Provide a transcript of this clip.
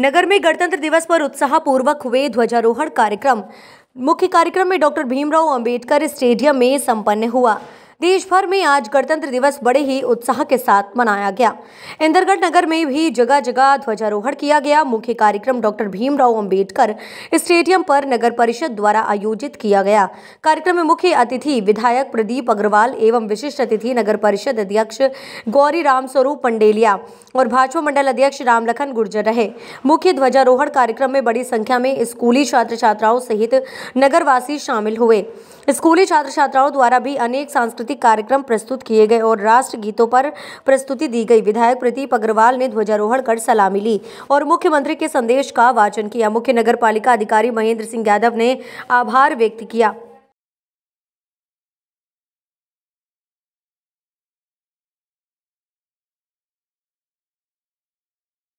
नगर में गणतंत्र दिवस पर उत्साहपूर्वक हुए ध्वजारोहण कार्यक्रम मुख्य कार्यक्रम में डॉक्टर भीमराव अंबेडकर स्टेडियम में संपन्न हुआ देश भर में आज गणतंत्र दिवस बड़े ही उत्साह के साथ मनाया गया इंदरगढ़ नगर में भी जगह जगह ध्वजारोहण किया गया मुख्य कार्यक्रम डॉक्टर भीमराव अंबेडकर स्टेडियम पर नगर परिषद द्वारा आयोजित किया गया कार्यक्रम में मुख्य अतिथि विधायक प्रदीप अग्रवाल एवं विशिष्ट अतिथि नगर परिषद अध्यक्ष गौरी रामस्वरूप पंडेलिया और भाजपा मंडल अध्यक्ष रामलखन गुर्जर रहे मुख्य ध्वजारोहण कार्यक्रम में बड़ी संख्या में स्कूली छात्र छात्राओं सहित नगरवासी शामिल हुए स्कूली छात्र छात्राओं द्वारा भी अनेक सांस्कृतिक सांस्कृतिक कार्यक्रम प्रस्तुत किए गए और राष्ट्र गीतों पर प्रस्तुति दी गई विधायक प्रदीप अग्रवाल ने ध्वजारोहण कर सलामी ली और मुख्यमंत्री के संदेश का वाचन किया मुख्य नगर अधिकारी महेंद्र सिंह यादव ने आभार व्यक्त किया